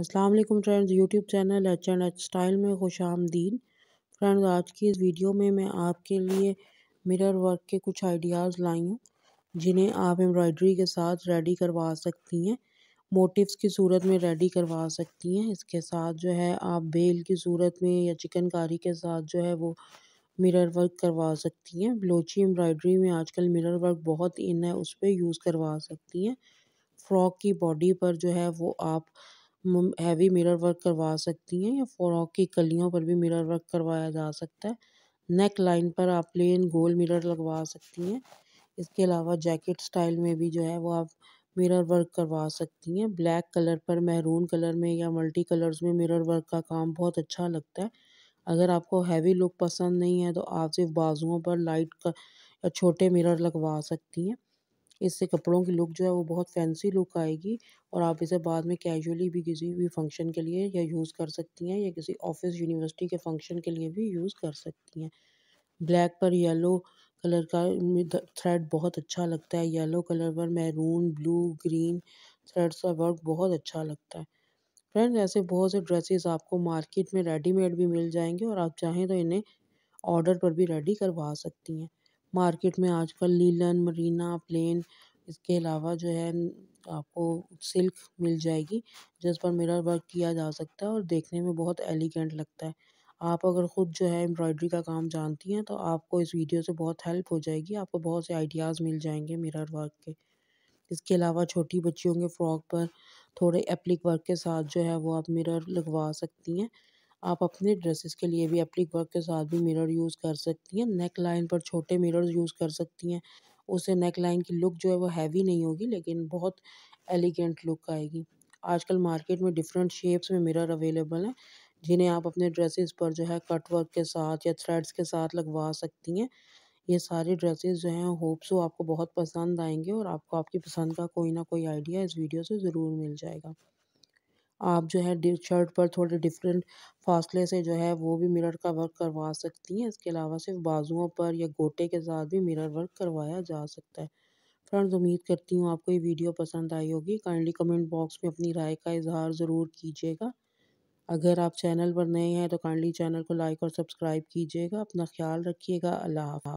Aslam friends YouTube channel H and H style में खुश आमदीन friends आज की इस वीडियो में मैं आपके लिए मिरर वर्क के कुछ आइडियाज़ लाई हूँ जिन्हें आप एम्ब्रॉयडरी के साथ रेडी करवा सकती हैं मोटिव्स की सूरत में रेडी करवा सकती हैं इसके साथ जो है आप बेल की सूरत में या चिकनकारी के साथ जो है वो मिरर वर्क करवा सकती हैं ब्लोची एम्ब्रॉयडरी में आजकल मिरर वर्क बहुत इन है उस पर यूज़ करवा सकती हैं फ्रॉक की बॉडी पर जो है वो आप हैवी मिरर वर्क करवा सकती हैं या फ्रॉक की कलियों पर भी मिरर वर्क करवाया जा सकता है नेक लाइन पर आप प्लेन गोल मिरर लगवा सकती हैं इसके अलावा जैकेट स्टाइल में भी जो है वो आप मिरर वर्क करवा सकती हैं ब्लैक कलर पर मेहरून कलर में या मल्टी कलर्स में मिरर वर्क का काम बहुत अच्छा लगता है अगर आपको हैवी लुक पसंद नहीं है तो आप सिर्फ बाजुओं पर लाइट का छोटे मिरर लगवा सकती हैं इससे कपड़ों की लुक जो है वो बहुत फैंसी लुक आएगी और आप इसे बाद में कैजुअली भी किसी भी फंक्शन के लिए या यूज़ कर सकती हैं या किसी ऑफिस यूनिवर्सिटी के फंक्शन के लिए भी यूज़ कर सकती हैं ब्लैक पर येलो कलर का थ्रेड बहुत अच्छा लगता है येलो कलर पर मैरून ब्लू ग्रीन थ्रेड्स का वर्क बहुत अच्छा लगता है फ्रेंड्स ऐसे बहुत से ड्रेसेस आपको मार्केट में रेडीमेड भी मिल जाएंगे और आप चाहें तो इन्हें ऑर्डर पर भी रेडी करवा सकती हैं मार्केट में आजकल लीलन मरीना प्लेन इसके अलावा जो है आपको सिल्क मिल जाएगी जिस पर मिरर वर्क किया जा सकता है और देखने में बहुत एलिगेंट लगता है आप अगर ख़ुद जो है एम्ब्रॉयडरी का काम जानती हैं तो आपको इस वीडियो से बहुत हेल्प हो जाएगी आपको बहुत से आइडियाज़ मिल जाएंगे मिरर वर्क के इसके अलावा छोटी बच्चियों के फ्रॉक पर थोड़े एप्लिक वर्क के साथ जो है वो आप मिरर लगवा सकती हैं आप अपने ड्रेसेस के लिए भी एप्लिक वर्क के साथ भी मिरर यूज़ कर सकती हैं नेक लाइन पर छोटे मिरर्स यूज़ कर सकती हैं उससे नेक लाइन की लुक जो है वो हैवी नहीं होगी लेकिन बहुत एलिगेंट लुक आएगी आजकल मार्केट में डिफरेंट शेप्स में मिरर अवेलेबल हैं जिन्हें आप अपने ड्रेसेस पर जो है कट वर्क के साथ या थ्रेड्स के साथ लगवा सकती हैं ये सारे ड्रेसेस जो हैं होप्स आपको बहुत पसंद आएंगे और आपको आपकी पसंद का कोई ना कोई आइडिया इस वीडियो से ज़रूर मिल जाएगा आप जो है शर्ट पर थोड़े डिफरेंट फासले से जो है वो भी मिरर का वर्क करवा सकती हैं इसके अलावा सिर्फ बाजुओं पर या गोटे के साथ भी मिरर वर्क करवाया जा सकता है फ्रेंड्स उम्मीद करती हूँ आपको ये वीडियो पसंद आई होगी काइंडली कमेंट बॉक्स में अपनी राय का इजहार ज़रूर कीजिएगा अगर आप चैनल पर नए हैं तो काइंडली चैनल को लाइक और सब्सक्राइब कीजिएगा अपना ख्याल रखिएगा अल्लाह हाफ